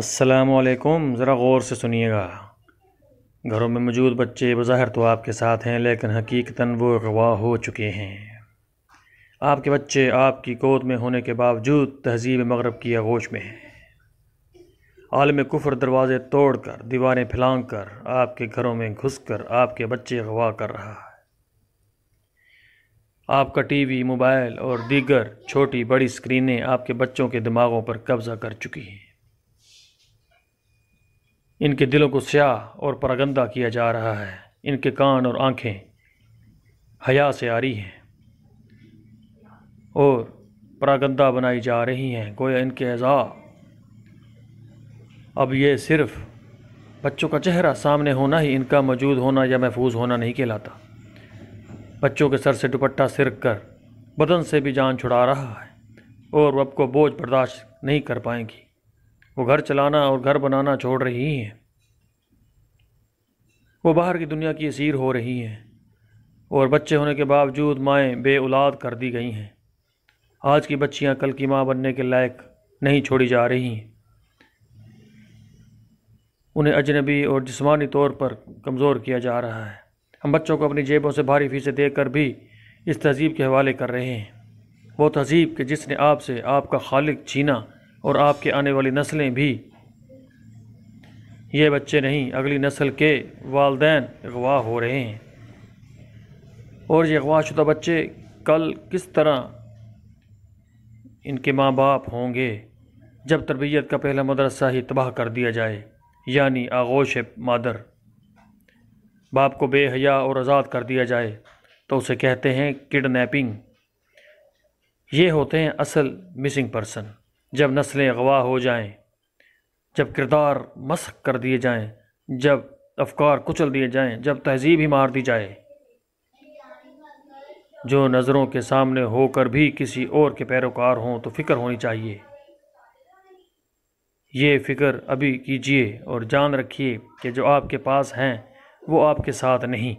असलकुम ज़रा गौर से सुनिएगा घरों में मौजूद बच्चे बज़ाहिर तो आपके साथ हैं लेकिन हकीकता वो अगवा हो चुके हैं आपके बच्चे आपकी गोद में होने के बावजूद तहजीब मगरब की आगोश में हैं आलम कुफर दरवाज़े तोड़कर दीवारें फैलांग कर आपके घरों में घुस कर आपके बच्चे अगवा कर रहा है आपका टीवी मोबाइल और दीगर छोटी बड़ी स्क्रीनें आपके बच्चों के दिमागों पर कब्जा कर चुकी हैं इनके दिलों को स्याह और परगंदा किया जा रहा है इनके कान और आंखें हया से आ रही हैं और परागंदा बनाई जा रही हैं गोया इनके अज़ा अब ये सिर्फ बच्चों का चेहरा सामने होना ही इनका मौजूद होना या महफूज होना नहीं कहलाता बच्चों के सर से दुपट्टा सिर कर बदन से भी जान छुड़ा रहा है और अब को बोझ बर्दाश्त नहीं कर पाएंगी वो घर चलाना और घर बनाना छोड़ रही हैं वो बाहर की दुनिया की असीर हो रही हैं और बच्चे होने के बावजूद माएँ बे औलाद कर दी गई हैं आज की बच्चियाँ कल की माँ बनने के लायक नहीं छोड़ी जा रही हैं उन्हें अजनबी और जिस्मानी तौर पर कमज़ोर किया जा रहा है हम बच्चों को अपनी जेबों से भारी फीसें देकर भी इस तहजीब के हवाले कर रहे हैं वो तहजीब के जिसने आपसे आपका खालिक छीना और आपके आने वाली नस्लें भी ये बच्चे नहीं अगली नस्ल के वालदेन अगवा हो रहे हैं और ये अगवाशुदा बच्चे कल किस तरह इनके माँ बाप होंगे जब तरबियत का पहला मदरसा ही तबाह कर दिया जाए यानी आगोश मादर बाप को बेहया और आज़ाद कर दिया जाए तो उसे कहते हैं किडनैपिंग ये होते हैं असल मिसिंग पर्सन जब नस्लें अगवा हो जाएं, जब किरदार मस्क कर दिए जाएं, जब अफकार कुचल दिए जाएं, जब तहजीब ही मार दी जाए जो नज़रों के सामने होकर भी किसी और के पैरोकार हों तो फ़िक्र होनी चाहिए ये फ़िक्र अभी कीजिए और जान रखिए कि जो आपके पास हैं वो आपके साथ नहीं